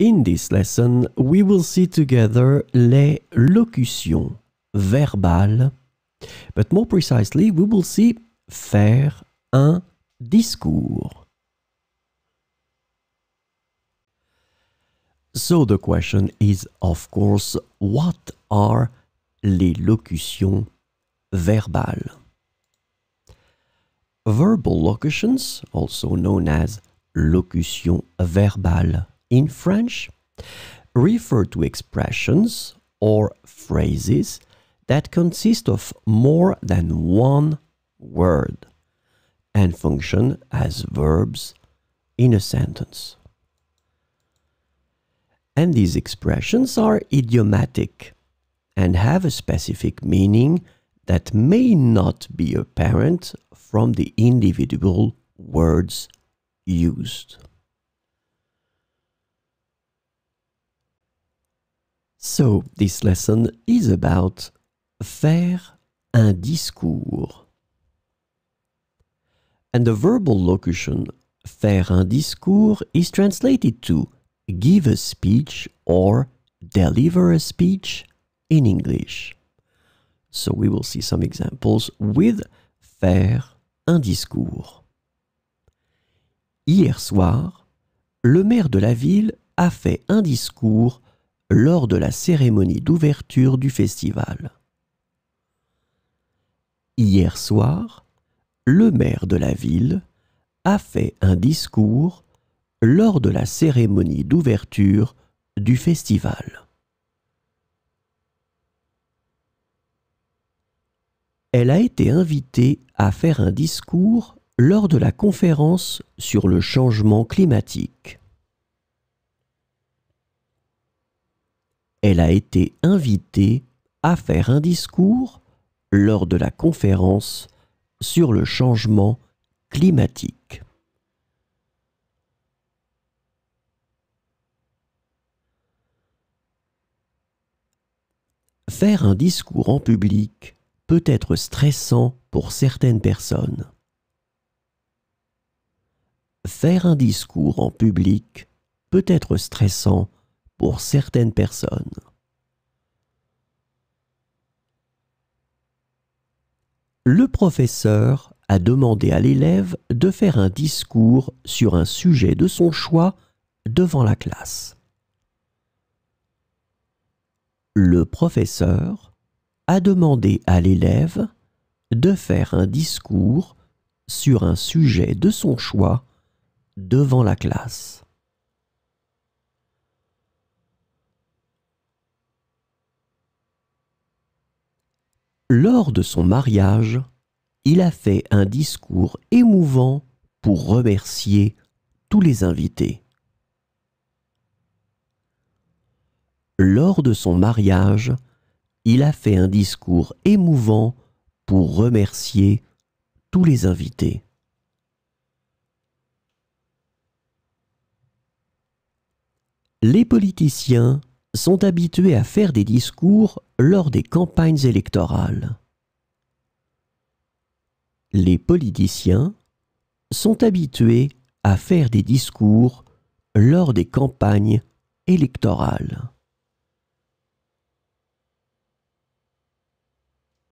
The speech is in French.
In this lesson, we will see together les locutions verbales, but more precisely, we will see faire un discours. So the question is, of course, what are les locutions verbales? Verbal locutions, also known as locutions verbales, in French refer to expressions or phrases that consist of more than one word and function as verbs in a sentence. And these expressions are idiomatic and have a specific meaning that may not be apparent from the individual words used. So, this lesson is about faire un discours. And the verbal locution faire un discours is translated to give a speech or deliver a speech in English. So we will see some examples with faire un discours. Hier soir, le maire de la ville a fait un discours lors de la cérémonie d'ouverture du festival. Hier soir, le maire de la ville a fait un discours lors de la cérémonie d'ouverture du festival. Elle a été invitée à faire un discours lors de la conférence sur le changement climatique. elle a été invitée à faire un discours lors de la conférence sur le changement climatique. Faire un discours en public peut être stressant pour certaines personnes. Faire un discours en public peut être stressant pour certaines personnes. Le professeur a demandé à l'élève de faire un discours sur un sujet de son choix devant la classe. Le professeur a demandé à l'élève de faire un discours sur un sujet de son choix devant la classe. Lors de son mariage, il a fait un discours émouvant pour remercier tous les invités. Lors de son mariage, il a fait un discours émouvant pour remercier tous les invités. Les politiciens sont habitués à faire des discours lors des campagnes électorales. Les politiciens sont habitués à faire des discours lors des campagnes électorales.